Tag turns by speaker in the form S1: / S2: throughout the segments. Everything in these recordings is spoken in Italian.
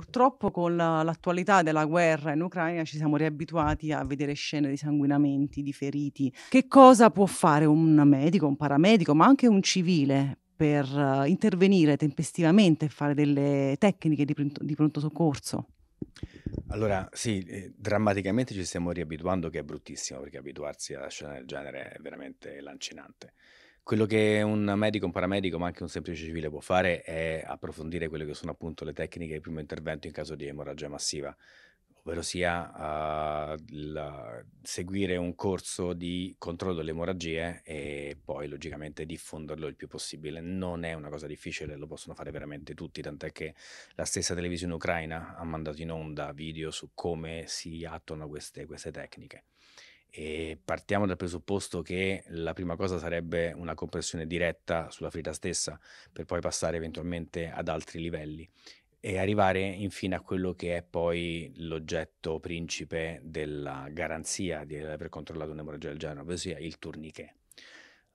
S1: Purtroppo con la, l'attualità della guerra in Ucraina ci siamo riabituati a vedere scene di sanguinamenti, di feriti. Che cosa può fare un medico, un paramedico, ma anche un civile per uh, intervenire tempestivamente e fare delle tecniche di, pr- di pronto soccorso?
S2: Allora, sì, eh, drammaticamente ci stiamo riabituando, che è bruttissimo, perché abituarsi a scene del genere è veramente lancinante. Quello che un medico, un paramedico, ma anche un semplice civile può fare è approfondire quelle che sono appunto le tecniche di primo intervento in caso di emorragia massiva, ovvero sia eh, la- seguire un corso di controllo delle emorragie e poi logicamente diffonderlo il più possibile. Non è una cosa difficile, lo possono fare veramente tutti, tant'è che la stessa televisione ucraina ha mandato in onda video su come si attuano queste queste tecniche e partiamo dal presupposto che la prima cosa sarebbe una compressione diretta sulla ferita stessa per poi passare eventualmente ad altri livelli e arrivare infine a quello che è poi l'oggetto principe della garanzia di aver controllato un'emorragia del genere, ossia il tourniquet.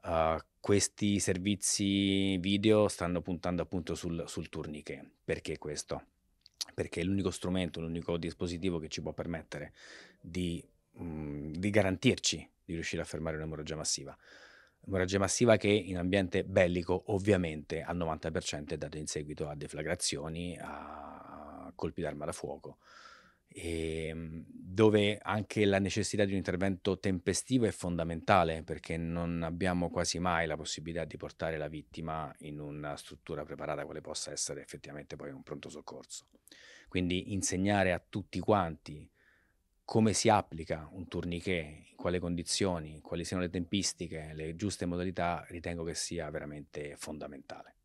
S2: Uh, questi servizi video stanno puntando appunto sul, sul tourniquet. Perché questo? Perché è l'unico strumento, l'unico dispositivo che ci può permettere di di garantirci di riuscire a fermare un'emorragia massiva. Emorragia massiva che in ambiente bellico ovviamente al 90% è data in seguito a deflagrazioni, a colpi d'arma da fuoco, e ehm, dove anche la necessità di un intervento tempestivo è fondamentale perché non abbiamo quasi mai la possibilità di portare la vittima in una struttura preparata quale possa essere effettivamente poi un pronto soccorso. Quindi insegnare a tutti quanti come si applica un tourniquet, in quali condizioni, quali siano le tempistiche, le giuste modalità, ritengo che sia veramente fondamentale.